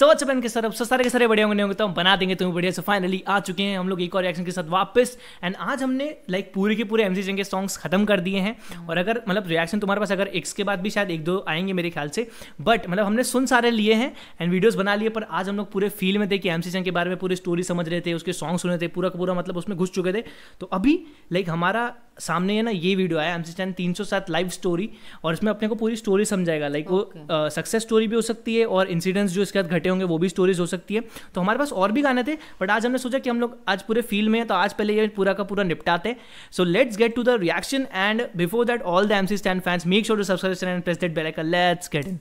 सो के सर अब सारे के सारे बढ़िया होंगे होंगे तो हम बना देंगे तुम्हें बढ़िया से फाइनली आ चुके हैं हम लोग एक और रिएक्शन के साथ वापस एंड आज हमने लाइक पूरे के पूरे एमसी जंग के सॉन्ग्स खत्म कर दिए हैं hmm. और अगर मतलब रिएक्शन तुम्हारे पास अगर एक्स के बाद भी शायद एक दो आएंगे मेरे ख्याल से बट मतलब हमने सुन सारे लिए हैं एंड वीडियोज़ बना लिए पर आज हम लोग पूरे फील्ड में थे कि एम जंग के बारे में पूरी स्टोरी समझ रहे थे उसके सॉन्ग सुने थे पूरा का पूरा मतलब उसमें घुस चुके थे तो अभी लाइक हमारा सामने है ना ये वीडियो आया एमसी स्टैंड तीन सौ सात लाइव स्टोरी और इसमें अपने को पूरी स्टोरी समझाएगा लाइक okay. वो सक्सेस स्टोरी भी हो सकती है और इंसिडेंट्स जो इसके साथ घटे होंगे वो भी स्टोरीज हो सकती है तो हमारे पास और भी गाने थे बट आज हमने सोचा कि हम लोग आज पूरे फील्ड में है तो आज पहले ये पूरा का पूरा निपटाते so let's get to the reaction and before that all the MC Stan fans make sure to subscribe and press that bell icon let's get in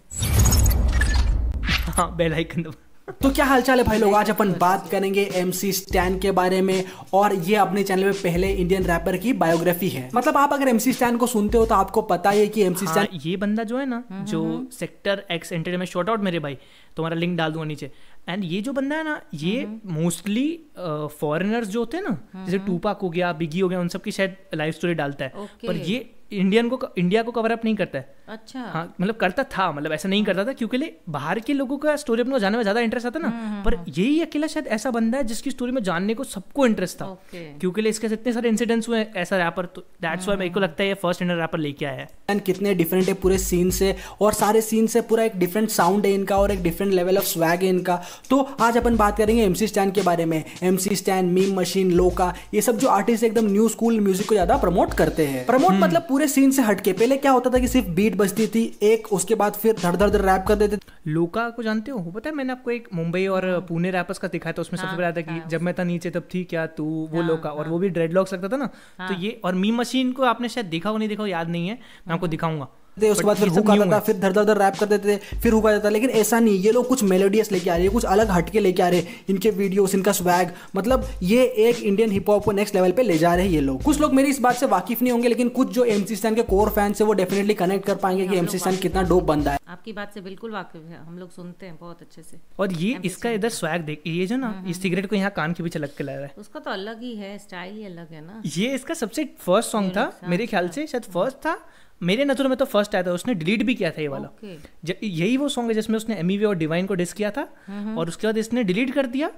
हाँ बेल आइकन दबा तो क्या हालचाल है भाई लोग आज अपन बात करेंगे एम सी स्टैन के बारे में और ये अपने चैनल में पहले इंडियन रैपर की बायोग्राफी है मतलब आप अगर एम सी स्टैन को सुनते हो तो आपको पता है कि एम सी स्टैन ये बंदा जो है ना जो sector X entertainment shout out मेरे भाई तुम्हारा तो लिंक डाल दूंगा नीचे एंड ये जो बंदा है ना ये मोस्टली फॉरेनर्स जो होते हैं ना जैसे टूपाक हम्म। हो गया बिगी हो गया उन सब की शायद लाइफ स्टोरी डालता है पर ये इंडियन को इंडिया को कवर अप नहीं करता है अच्छा हाँ मतलब करता था मतलब ऐसा नहीं करता था क्योंकि बाहर के लोगों का स्टोरी अपने जानने में ज्यादा इंटरेस्ट आता ना हम्म, हम्म, पर हम्म। यही अकेला शायद ऐसा बंदा है जिसकी स्टोरी में जानने को सबको इंटरेस्ट था क्योंकि इसके इतने सारे इंसिडेंट्स हुए ऐसा रैपर तो दैट्स वाई मेरे को लगता है ये फर्स्ट इंडियन रैपर लेके आया है कितने डिफरेंट है पूरे सीन से और सारे सीन से पूरा एक डिफरेंट साउंड है इनका और एक डिफरेंट लेवल ऑफ स्वैग है इनका तो आज अपन बात करेंगे एमसी स्टैंड के बारे में एमसी स्टैंड मीम मशीन लोका ये सब जो आर्टिस्ट एकदम न्यू स्कूल म्यूजिक को ज्यादा प्रमोट करते हैं प्रमोट मतलब पूरे सीन से हटके पहले क्या होता था कि सिर्फ बीट बजती थी एक उसके बाद फिर धड़ धड़ रैप कर देते लोका को जानते हो पता है मैंने आपको एक मुंबई और पुणे रैपर्स का दिखाया था उसमें सबसे हाँ, पहले आता कि जब मैं था नीचे तब थी क्या तू वो हाँ, लोका और हाँ। वो भी ड्रेड लगता था ना तो ये और मी मशीन को आपने शायद देखा हो नहीं देखा हो याद नहीं है मैं आपको दिखाऊंगा थे उसके बाद फिर हुक आता था फिर धर धर धर रैप कर देते थे फिर हुक आ जाता लेकिन ऐसा नहीं ये लोग कुछ मेलोडियस लेके आ रहे हैं कुछ अलग हटके लेके आ रहे हैं इनके वीडियोस इनका स्वैग मतलब ये एक इंडियन हिप हॉप को नेक्स्ट लेवल पे ले जा रहे हैं ये लोग कुछ लोग मेरी इस बात से वाकिफ नहीं होंगे लेकिन कुछ जो एम सी स्टैन के कोर फैंस है वो डेफिनेटली कनेक्ट कर पाएंगे की एम सी स्टैन कितना डोप बंदा है आपकी बात से बिल्कुल वाकिफ है हम लोग सुनते हैं बहुत अच्छे से और ये इसका इधर स्वैग देख ये जो ना हम्म, इस सिगरेट हम्म। को यहाँ कान के पीछे लग के ला रहा है उसका तो अलग ही है स्टाइल ही अलग है ना ये इसका सबसे फर्स्ट सॉन्ग था मेरे ख्याल हाँ। से शायद फर्स्ट था मेरे नज़र में तो फर्स्ट आया था उसने डिलीट भी किया था ये वाला okay. यही वो सॉन्ग है जिसमें उसने एम e और डिवाइन को डिस किया था uh-huh. और उसके बाद इसने डिलीट कर दिया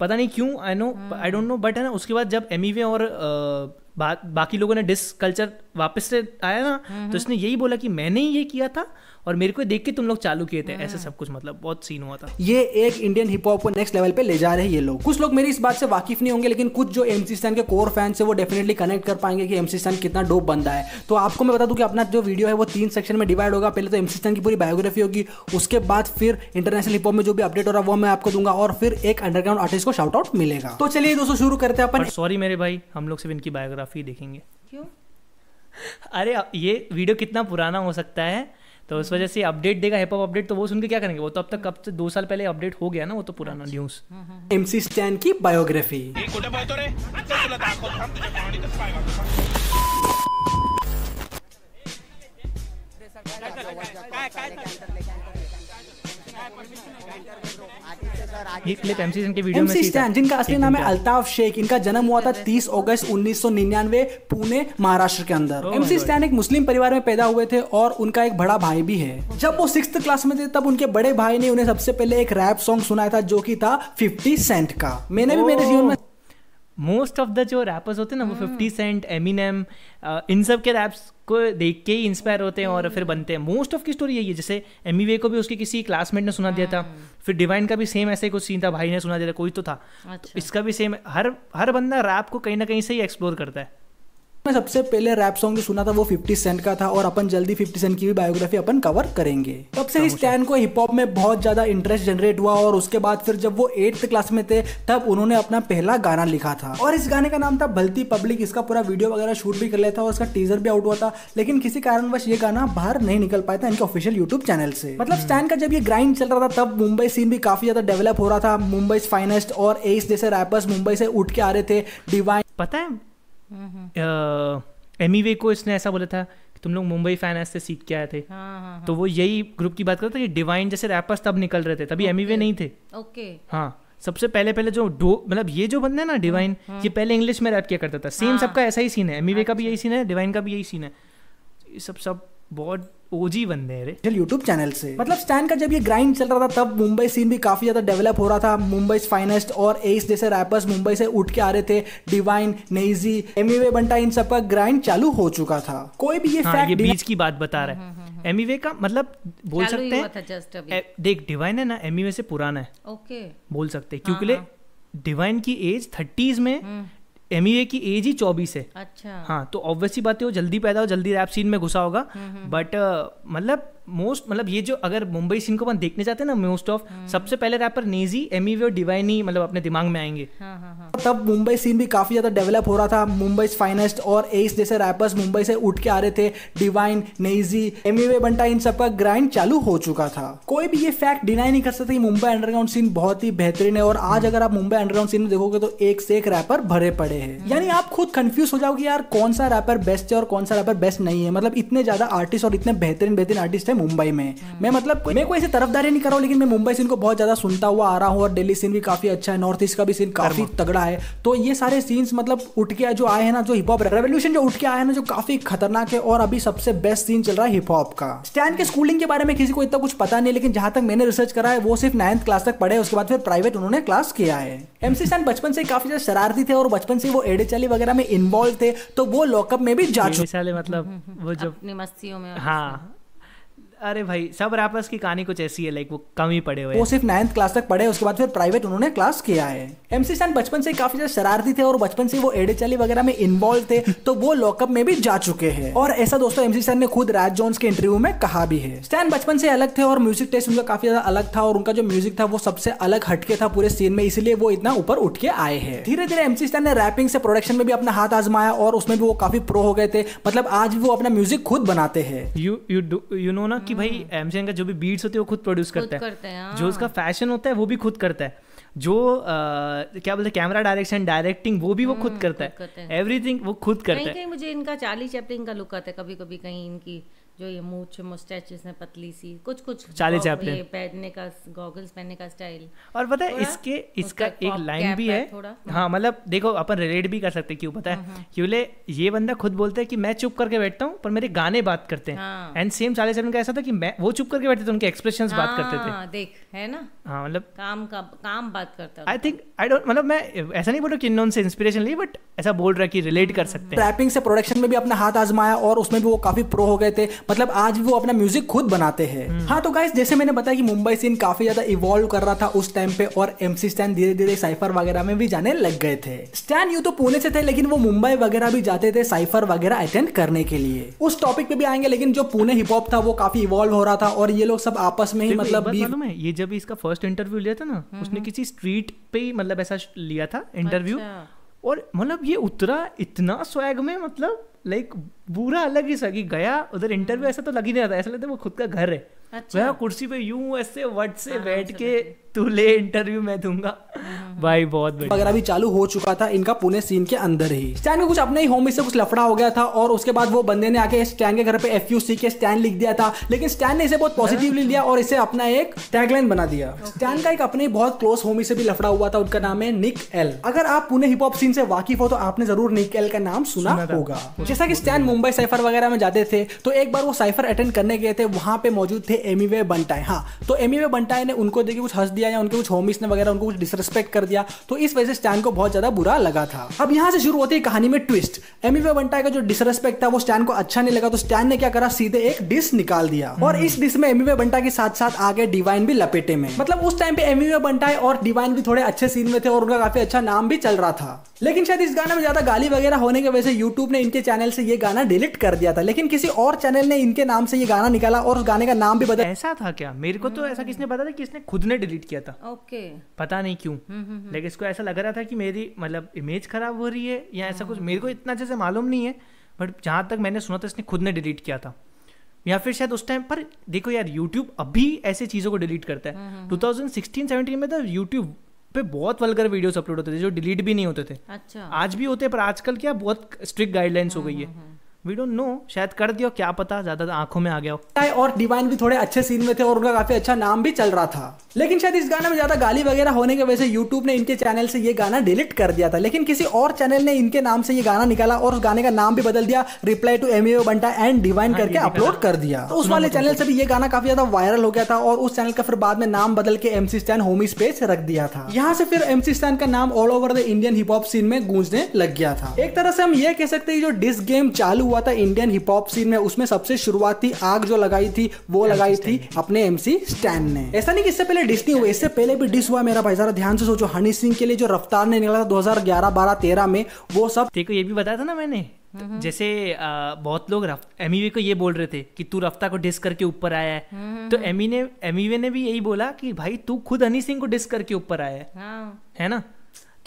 पता नहीं क्यों I know I don't know but है ना उसके बाद जब एम e और बा, बाकी लोगों ने डिस कल्चर वापस से आया ना तो इसने यही बोला कि मैंने ही ये किया था और मेरे को देख के तुम लोग चालू किए थे ऐसे हम्म। सब कुछ मतलब बहुत सीन हुआ था ये एक इंडियन हिप हॉप को नेक्स्ट लेवल पे ले जा रहे हैं ये लोग कुछ लोग मेरी इस बात से वाकिफ नहीं होंगे लेकिन कुछ जो एमसी स्टैन के कोर फैन है वो डेफिनेटली कनेक्ट कर पाएंगे कि एमसी स्टैन कितना डोप बंदा है तो आपको मैं बता दूं कि अपना जो वीडियो है वो तीन सेक्शन में डिवाइड होगा पहले तो एमसी स्टैन की पूरी बायोग्राफी होगी उसके बाद फिर इंटरनेशनल हिप हॉप में जो भी अपडेट हो रहा है वो मैं आपको दूंगा और फिर एक अंडरग्राउंड आर्टिस्ट को शाउट आउट मिलेगा तो चलिए दोस्तों शुरू करते हैं अपन सॉरी मेरे भाई हम लोग सिर्फ इनकी बायोग्राफी फोटोग्राफी देखेंगे क्यों अरे ये वीडियो कितना पुराना हो सकता है तो उस वजह से अपडेट देगा हिप हॉप अपडेट तो वो सुन के क्या करेंगे वो तो अब तक कब से दो साल पहले अपडेट हो गया ना वो तो पुराना न्यूज एमसी स्टैन की बायोग्राफी जिनका असली नाम है अल्ताफ शेख इनका जन्म हुआ था 30 अगस्त 1999 पुणे महाराष्ट्र के अंदर एमसी oh स्टैन एक मुस्लिम परिवार में पैदा हुए थे और उनका एक बड़ा भाई भी है जब वो सिक्स क्लास में थे तब उनके बड़े भाई ने उन्हें सबसे पहले एक रैप सॉन्ग सुनाया था जो की था फिफ्टी सेंट का मैंने भी मेरे oh। जीवन में मोस्ट ऑफ द जो रैपर्स होते हैं ना वो फिफ्टी सेंट एमिनेम इन सब के रैप्स को देख के ही इंस्पायर होते हैं और फिर हम्म। बनते हैं मोस्ट ऑफ की स्टोरी यही है जैसे एमी वे को भी उसके किसी क्लासमेट ने सुना दिया था हम्म। फिर डिवाइन का भी सेम ऐसे कुछ सीन था भाई ने सुना दिया था कोई तो था अच्छा। तो इसका भी सेम हर हर बंदा रैप को कहीं ना कहीं से ही एक्सप्लोर करता है मैं सबसे पहले रैप सॉन्ग जो सुना था वो 50 सेंट का था और अपन जल्दी 50 सेंट की भी बायोग्राफी अपन कवर करेंगे तब से ही स्टैन को हिप हॉप में बहुत ज्यादा इंटरेस्ट जनरेट हुआ और उसके बाद फिर जब वो एट्थ क्लास में थे तब उन्होंने अपना पहला गाना लिखा था और इस गाने का नाम था भलती पब्लिक इसका पूरा वीडियो वगैरह शूट भी कर लिया था और उसका टीजर भी आउट हुआ था लेकिन किसी कारणवश ये गाना बाहर नहीं निकल पाया था इनके ऑफिशियल यूट्यूब चैनल से मतलब स्टैन हम्म। का जब ये ग्राइंड चल रहा था तब मुंबई सीन भी काफी ज्यादा डेवलप हो रहा था मुंबई फाइनेस्ट और एस जैसे रैपर्स मुंबई से उठ के आ रहे थे डिवाइन पता है एमी वे को इसने ऐसा बोला था कि तुम लोग मुंबई फाइनेंस से सीख के आए थे हाँ, हाँ, हाँ। तो वो यही ग्रुप की बात करता था कि डिवाइन जैसे रैपर्स तब निकल रहे थे तभी एमी वे नहीं थे ओके हाँ सबसे पहले पहले जो डो मतलब ये जो बंदा है ना डिवाइन हाँ, हाँ। ये पहले इंग्लिश में रैप किया करता था सेम सबका ऐसा ही सीन है एमी वे अच्छा। का भी यही सीन है डिवाइन का भी यही सीन है सब सब बहुत ओजी बंदे हैं यूट्यूब चैनल से मतलब स्टैन का जब ये ग्राइंड चल रहा था तब मुंबई सीन भी काफी ज्यादा डेवलप हो रहा था मुंबई फाइनेस्ट और एस जैसे रैपर्स मुंबई से उठ के आ रहे थे डिवाइन नेजी एमीवे बंटा इन सब का ग्राइंड चालू हो चुका था कोई भी ये हाँ, फैक्ट ये बीच की बात बता रहा है एमीवे हम्म, हम्म, हम्म। का मतलब बोल सकते हैं देख डिवाइन है ना एमीवे से पुराना है ओके बोल सकते हैं हाँ, क्योंकि डिवाइन हाँ। की एज थर्टीज में एम e की एज ही चौबीस है अच्छा हाँ तो ऑब्वियसली बात है वो जल्दी पैदा हो जल्दी रैप सीन में घुसा होगा बट हम्म, हम्म। uh, मतलब मोस्ट मतलब ये जो अगर मुंबई सीन को अपन देखने जाते हैं ना मोस्ट हम्म। ऑफ सबसे पहले रैपर नेजी एमी वे और डिवाइनी मतलब अपने दिमाग में आएंगे हाँ, हाँ, हाँ. तब मुंबई सीन भी काफी ज्यादा डेवलप हो रहा था मुंबई फाइनेस्ट और एस जैसे रैपर्स मुंबई से उठ के आ रहे थे डिवाइन नेजी एमी वे बंटा इन सबका ग्राइंड चालू हो चुका था कोई भी ये फैक्ट डिनाई नहीं कर सकता मुंबई अंडरग्राउंड सीन बहुत ही बेहतरीन है और आज अगर आप मुंबई अंडरग्राउंड सीन में देखोगे तो एक से एक रैपर भरे पड़े हैं हम्म। यानी आप खुद कंफ्यूज हो जाओगे यार कौन सा रैपर बेस्ट है और कौन सा रैपर बेस्ट नहीं है मतलब इतने ज्यादा आर्टिस्ट और इतने बेहतरीन बेहतरीन आर्टिस्ट है मुंबई में हाँ। मैं मतलब मैं कोई ऐसी तरफदारी नहीं कर रहा हूँ लेकिन मैं मुंबई सीन को बहुत ज़्यादा सुनता हुआ आ रहा हूँ और दिल्ली सीन भी काफ़ी अच्छा है नॉर्थ ईस्ट का भी सीन काफ़ी तगड़ा है तो ये सारे सीन्स मतलब उठ के जो आए हैं ना जो हिप हॉप रेवोल्यूशन जो उठ के आया है ना जो काफ़ी खतरनाक है और अभी सबसे बेस्ट सीन चल रहा है हिप हॉप का स्टैंड के स्कूलिंग के बारे में किसी को इतना कुछ पता नहीं लेकिन जहां तक मैंने रिसर्च करा है वो सिर्फ नाइन्थ क्लास तक पढ़े उसके बाद फिर प्राइवेट उन्होंने क्लास किया है एमसी स्टैंड बचपन से काफ़ी ज़्यादा शरारती थे और बचपन से वो एडे चाली वगैरह में इन्वॉल्व थे तो वो लॉकअप में भी जा चुके मतलब हम्म, हम्म, हम्म। वो जब मस्तियों में हाँ अरे भाई सब रैपर्स की कहानी कुछ ऐसी है लाइक वो कम ही पढ़े हुए वो सिर्फ नाइन्थ क्लास तक पढ़े उसके बाद फिर प्राइवेट उन्होंने क्लास किया है एमसी सैन बचपन से काफी ज्यादा शरारती थे और बचपन से वो एडे चाली वगैरह में इन्वॉल्व थे तो वो लॉकअप में भी जा चुके हैं और ऐसा दोस्तों एमसी सैन ने खुद राज जोन्स के इंटरव्यू में कहा भी है स्टैन बचपन से अलग थे और म्यूजिक टेस्ट उनका काफी ज्यादा अलग था और उनका जो म्यूजिक था वो सबसे अलग हटके था पूरे सीन में इसलिए वो इतना ऊपर उठ के आए हैं धीरे धीरे एमसी स्टैन ने रैपिंग से प्रोडक्शन में भी अपना हाथ आजमाया और उसमें भी वो काफी प्रो हो गए थे मतलब आज भी वो अपना म्यूजिक खुद बनाते हैं यू यू यू नो ना कि भाई एमसीएन हाँ। का जो भी बीट्स होते हैं वो खुद प्रोड्यूस करता है, जो हाँ। उसका फैशन होता है वो भी खुद करता है जो आ, क्या बोलते कैमरा डायरेक्शन डायरेक्टिंग वो भी वो खुद हम्म, करता है एवरीथिंग वो खुद करता है मुझे इनका चार्ली चैपलिन का लुक आता है कभी कभी कहीं इनकी जो ये मूछ मुस्टैचेस हैं पतली सी कुछ कुछ चालीस पहनने का गॉगल्स पहनने का स्टाइल और पता है इसके इसका एक लाइन भी है थोड़ा हाँ मतलब देखो अपन रिलेट भी कर सकते क्यों पता है हम्म, हम्म। क्यों ये बंदा खुद बोलता है कि मैं चुप करके बैठता हूँ पर मेरे गाने बात करते हैं एंड सेम चालीस चैपलिन का ऐसा था कि मैं वो चुप करके बैठते थे उनके एक्सप्रेशन बात करते थे हाँ, देख है ना हाँ मतलब काम का काम बात करता आई थिंक आई डोंट मतलब मैं ऐसा नहीं बोल रहा कि इन्होंने इंस्पिरेशन ली बट ऐसा बोल रहा कि रिलेट कर सकते हैं रैपिंग से प्रोडक्शन में भी अपना हाथ आजमाया और उसमें भी वो काफी प्रो हो गए थे मतलब आज भी वो अपना म्यूजिक खुद बनाते हैं हम्म। हाँ तो गाइस जैसे मैंने बताया कि मुंबई सीन काफी ज्यादा इवॉल्व कर रहा था उस टाइम पे और एमसी स्टैंड धीरे धीरे साइफर वगैरह में भी जाने लग गए थे स्टैंड यू तो पुणे से थे लेकिन वो मुंबई वगैरह भी जाते थे साइफर वगैरह अटेंड करने के लिए उस टॉपिक पे भी आएंगे लेकिन जो पुणे हिप हॉप था वो काफी इवॉल्व हो रहा था और ये लोग सब आपस में ही मतलब ये जब इसका फर्स्ट इंटरव्यू लिया था ना हम्म, उसने हम्म। किसी स्ट्रीट पे ही मतलब ऐसा लिया था इंटरव्यू अच्छा। और मतलब ये उतरा इतना स्वैग में मतलब लाइक बुरा अलग ही सा गया उधर इंटरव्यू ऐसा तो लग ही नहीं रहा था ऐसा लगता है वो खुद का घर है अच्छा। कुर्सी पे यूं ऐसे वट से बैठ के तू ले इंटरव्यू मैं दूंगा हम्म। भाई बहुत वगैरह भी चालू हो चुका था इनका पुणे सीन के अंदर ही स्टैन का कुछ अपने ही होम से कुछ लफड़ा हो गया था और उसके बाद वो बंदे ने आके स्टैन के घर पे एफ यू सी के स्टैन लिख दिया था लेकिन स्टैन ने इसे बहुत पॉजिटिवली लिया और इसे अपना एक टैगलाइन बना दिया स्टैन का एक अपने बहुत क्लोज होमी से भी लफड़ा हुआ था उनका नाम है निक एल अगर आप पुणे हिप हॉप सीन से वाकिफ हो तो आपने जरूर निक एल का नाम सुना होगा जैसा की स्टैन मुंबई साइफर वगैरह में जाते थे तो एक बार वो साइफर अटेंड करने गए थे वहां पे मौजूद थे एमी वे बंटाई हाँ तो एमी वे बंटाई ने उनको देखे कुछ हंस दिया या उनके कुछ होमिस ने वगैरह उनको कुछ डिसरेस्पेक्ट कर दिया तो इस वजह से स्टैन को बहुत ज्यादा बुरा लगा था अब यहाँ से शुरू होती है कहानी में ट्विस्ट एमी बंटाई का जो डिसरेस्पेक्ट था वो स्टैन को अच्छा नहीं लगा तो स्टैन ने क्या करा सीधे एक डिस निकाल दिया और इस डिस में एमी बंटा के साथ साथ आगे डिवाइन भी लपेटे में मतलब उस टाइम पे एमी बंटा और डिवाइन भी थोड़े अच्छे सीन में थे और उनका काफी अच्छा नाम भी चल रहा था लेकिन शायद इस गाने में ज़्यादा गाली वगैरह होने की वजह से YouTube ने इनके चैनल से ये गाना डिलीट कर दिया था लेकिन किसी और चैनल ने इनके नाम से ये गाना निकाला और उस गाने का नाम भी बदल ऐसा था क्या मेरे को तो ऐसा किसने बताया कि इसने खुद ने डिलीट किया था ओके पता नहीं क्यों हम्म, हम्म, हम्म। लेकिन इसको ऐसा लग रहा था कि मेरी मतलब इमेज खराब हो रही है या ऐसा कुछ मेरे को इतना अच्छे से मालूम नहीं है बट जहाँ तक मैंने सुना था इसने खुद ने डिलीट किया था या फिर शायद उस टाइम पर देखो यार यूट्यूब अभी ऐसे चीज़ों को डिलीट करता है 2016-17 में तो यूट्यूब पे बहुत वलगर वीडियोस अपलोड होते थे जो डिलीट भी नहीं होते थे अच्छा आज भी होते पर आजकल क्या बहुत स्ट्रिक्ट गाइडलाइंस हो हाँ, गई है हाँ, हाँ। वी डोंट नो शायद कर दियो क्या पता ज्यादा तो आंखों में आ गया हो और डिवाइन भी थोड़े अच्छे सीन में थे और उनका काफी अच्छा नाम भी चल रहा था लेकिन शायद इस गाने में ज्यादा गाली वगैरह होने की वजह से यूट्यूब ने इनके चैनल से ये गाना डिलीट कर दिया था लेकिन किसी और चैनल ने इनके नाम से ये गाना निकाला और उस गाने का नाम भी बदल दिया reply to M Bantai and Divine करके अपलोड कर दिया तो उस वाले चैनल से भी ये गाना काफी ज्यादा वायरल हो गया था और उस चैनल का फिर बाद में नाम बदल के एमसी स्टैन होमी स्पेस रख दिया था यहाँ से फिर एमसी स्टैन का नाम all over the Indian hip hop scene में गूंजने लग गया था एक तरह से हम ये कह सकते हैं जो डिस्क गेम चालू हुआ था इंडियन हिप हॉप सीन में उसमें सबसे शुरुआती आग जो लगाई थी वो लगाई थी अपने एमसी स्टैन ने ऐसा नहीं कि इससे पहले डिस नहीं हुआ इससे पहले भी डिस हुआ मेरा भाई जरा ध्यान से सोचो हनी सिंह के लिए जो रफ्तार ने निकला था दो हजार ग्यारह बारह तेरह में वो सब देखो ये भी बताया था ना मैंने जैसे आ, बहुत लोग एमीवे e को ये बोल रहे थे कि तू रफ्ता को डिस करके ऊपर आया है तो एमी e ने एमीवे e ने भी यही बोला कि भाई तू खुद हनी सिंह को डिस करके ऊपर आया है हाँ। है ना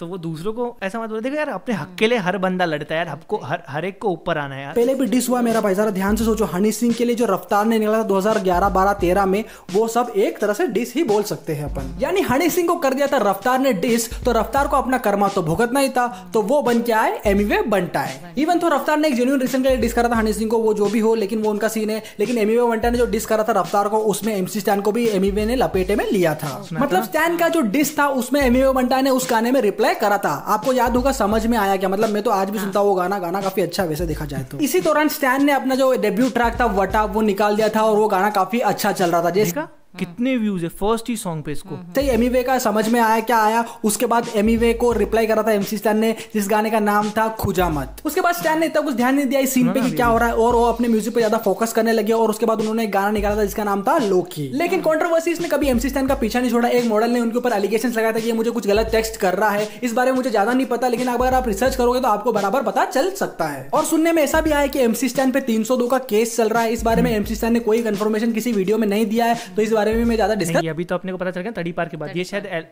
तो वो दूसरों को ऐसा मत बोले देखो यार अपने हक के लिए हर बंदा लड़ता है यार हमको हर हर एक को ऊपर आना है यार पहले भी डिस हुआ मेरा भाई जरा ध्यान से सोचो हनी सिंह के लिए जो रफ्तार ने निकला था 2011 12 13 में वो सब एक तरह से डिस ही बोल सकते हैं अपन यानी हनी सिंह को कर दिया था रफ्तार ने डिस तो रफ्तार को अपना कर्मा तो भुगतना ही था तो वो बन के आए एमीवे बनता है इवन तो रफ्तार ने एक जेन्यून रीजन के लिए डिस करा था हनी सिंह को वो जो भी हो लेकिन वो उनका सीन है लेकिन एमीवे बनता ने जो डिस करा था रफ्तार को उसमें एमसी स्टैन को भी एमीवे ने लपेटे में लिया था मतलब स्टैन तो- का जो डिस था उसमें एमीवे बनता ने उस गाने में रिप्लाई प्ले करा था आपको याद होगा समझ में आया क्या मतलब मैं तो आज भी हाँ। सुनता हूँ गाना गाना काफी अच्छा वैसे देखा जाए तो इसी दौरान स्टैन ने अपना जो डेब्यू ट्रैक था वटा वो निकाल दिया था और वो गाना काफी अच्छा चल रहा था जिसका हाँ। कितने व्यूज है फर्स्ट ही सॉन्ग पे इसको सही एमी वे का समझ में आया क्या आया उसके बाद एमी वे को रिप्लाई करा था एमसी स्टैन ने जिस गाने का नाम था खुजा मत उसके बाद स्टैन ने इतना कुछ ध्यान नहीं दिया इस सीन पे कि क्या हो रहा है और वो अपने म्यूजिक पे ज्यादा फोकस करने लगे और उसके बाद उन्होंने एक गाना निकाला था जिसका नाम था लोकी लेकिन कॉन्ट्रोवर्सी हम्म। ने कभी एमसी स्टैन का पीछा नहीं छोड़ा एक मॉडल ने उनके ऊपर एलिगेशन लगाया था कि मुझे कुछ गलत टेक्स्ट कर रहा है इस बारे में मुझे ज्यादा नहीं पता लेकिन अगर आप रिसर्च करोगे तो आपको बराबर पता चल सकता है और सुनने में ऐसा भी आया कि एमसी स्टैन पे तीन का केस चल रहा है इस बारे में एमसी स्टैन ने कोई कंफर्मेशन किसी वीडियो में नहीं दिया है तो इस बारे बारे में मैं ज्यादा डिस्कस अभी तो अपने को पता चल गया तड़ी पार के बाद ये शायद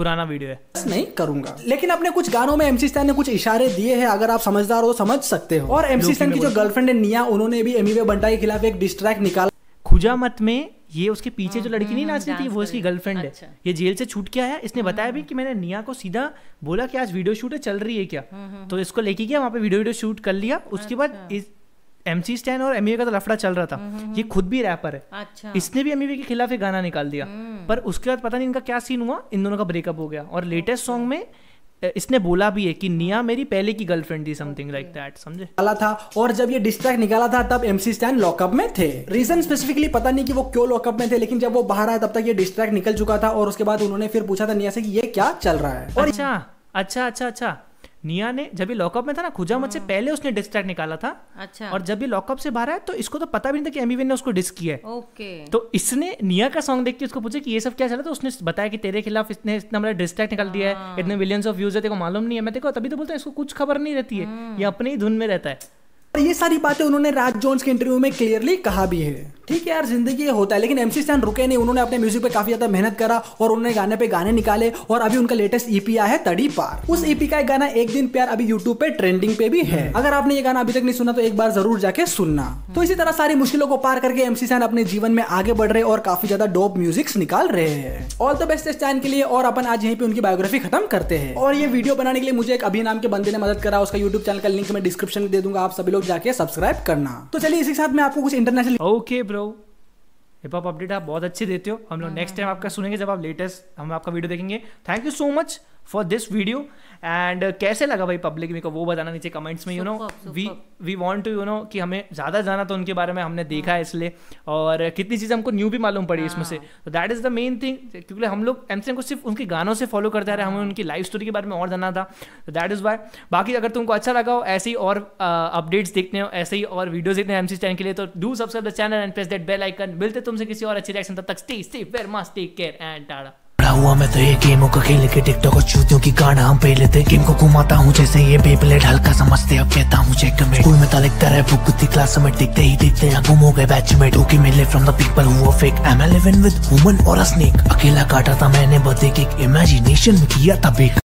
पुराना वीडियो है नहीं करूंगा लेकिन अपने कुछ गानों में एमसी स्टैन ने कुछ इशारे दिए हैं अगर आप समझदार हो समझ सकते हो और एमसी स्टैन की जो गर्लफ्रेंड है निया उन्होंने भी एमी बंटा e के खिलाफ एक डिस्ट्रैक्ट निकाला खुजा मत में ये उसके पीछे जो लड़की नहीं हम्म, नाच रही थी वो उसकी गर्लफ्रेंड अच्छा। है ये जेल से छूट के आया इसने हम्म, बताया भी हम्म। कि मैंने निया को सीधा बोला कि आज वीडियो शूट है चल रही है क्या तो इसको लेके गया वहाँ पे वीडियो वीडियो शूट कर लिया अच्छा। उसके अच्छा। बाद इस एमसी स्टैन और एम का तो लफड़ा चल रहा था हम्म, हम्म, ये हम्म। खुद भी रैपर है अच्छा। इसने भी एम के खिलाफ एक गाना निकाल दिया पर उसके बाद पता नहीं इनका क्या सीन हुआ इन दोनों का ब्रेकअप हो गया और लेटेस्ट अच्छा। सॉन्ग में इसने बोला भी है कि निया मेरी पहले की गर्लफ्रेंड थी समथिंग लाइक दैट समझे निकाला था और जब ये डिस्ट्रैक्ट निकाला था तब एमसी स्टैन लॉकअप में थे रीजन स्पेसिफिकली पता नहीं कि वो क्यों लॉकअप में थे लेकिन जब वो बाहर आया तब तक ये डिस्ट्रैक्ट निकल चुका था और उसके बाद उन्होंने फिर पूछा था निया से कि ये क्या चल रहा है और अच्छा अच्छा अच्छा अच्छा निया ने जब भी लॉकअप में था ना खुजामत से हाँ। पहले उसने डिस्क ट्रैक निकाला था अच्छा और जब भी लॉकअप से बाहर आया तो इसको तो पता भी नहीं था कि एमी ने उसको डिस्क किया है ओके तो इसने निया का सॉन्ग देख के उसको पूछा कि ये सब क्या चला तो उसने बताया कि तेरे खिलाफ इसने इतना बड़ा डिस्क ट्रैक निकाल दिया है हाँ। इतने मिलियंस ऑफ व्यूज है मालूम नहीं है मैं देखो तभी तो बोलता हूँ इसको कुछ खबर नहीं रहती है हाँ। ये अपनी ही धुन में रहता है और तो ये सारी बातें उन्होंने राज जोन्स के इंटरव्यू में क्लियरली कहा भी है ठीक है यार जिंदगी होता है लेकिन एमसी स्टैन रुके नहीं उन्होंने अपने म्यूजिक पे काफी ज्यादा मेहनत करा और उन्होंने गाने पे गाने निकाले और अभी उनका लेटेस्ट ईपी e आया है तड़ी पार उस ईपी e का एक गाना एक दिन प्यार अभी यूट्यूब पे ट्रेंडिंग पे भी है अगर आपने ये गाना अभी तक नहीं सुना तो एक बार जरूर जाके सुनना तो इसी तरह सारी मुश्किलों को पार करके एमसी स्टैन अपने जीवन में आगे बढ़ रहे और काफी ज्यादा डोप म्यूजिक्स निकाल रहे हैं ऑल द बेस्ट स्टैन के लिए और अपन आज यहीं पे उनकी बायोग्राफी खत्म करते हैं और ये वीडियो बनाने के लिए मुझे एक अभी नाम के बंदे ने मदद करा उसका यूट्यूब चैनल का लिंक मैं डिस्क्रिप्शन दे दूंगा आप सभी लोग जाके सब्सक्राइब करना तो चलिए इसी के साथ मैं आपको कुछ international okay bro hip hop update आप बहुत अच्छे देते हो हम लोग नेक्स्ट हाँ, टाइम हाँ। आपका सुनेंगे जब आप लेटेस्ट हम आपका वीडियो देखेंगे thank you so much for this video and कैसे लगा भाई पब्लिक मेरे को वो बताना नीचे कमेंट्स में you know we we want to you know कि हमें ज़्यादा जाना तो उनके बारे में हमने हाँ। देखा है इसलिए और कितनी चीज़ें हमको न्यू भी मालूम पड़ी इसमें हाँ। से तो that is the main thing क्योंकि हम लोग एम को सिर्फ उनके गानों से फॉलो करते रहे हमें हाँ। उनकी लाइफ स्टोरी के बारे में और जाना था तो दैट इज़ वाई बाकी अगर तुमको अच्छा लगा हो ऐसे ही और अपडेट्स देखने हो ऐसे ही और वीडियोज देखने एम सी चैनल के लिए तो do subscribe the channel and press that bell icon मिलते तुमसे किसी और अच्छी रिएक्शन तब तक stay stay where must take care and tada हुआ मैं तो ये गेमों का खेल के टिकटॉक को चूतियों की गांड हम पे लेते गेम को घुमाता हूँ जैसे ये बेबलेट हल्का समझते अब कहता हूँ चेक में स्कूल तो में तालिक तरह बुक थी क्लास में दिखते ही दिखते हैं गुम हो गए बैच में ओके मिले फ्रॉम द पीपल हुआ fake M eleven with woman और अ स्नेक अकेला काटा था मैंने बर्थडे के इमेजिनेशन में किया था बेक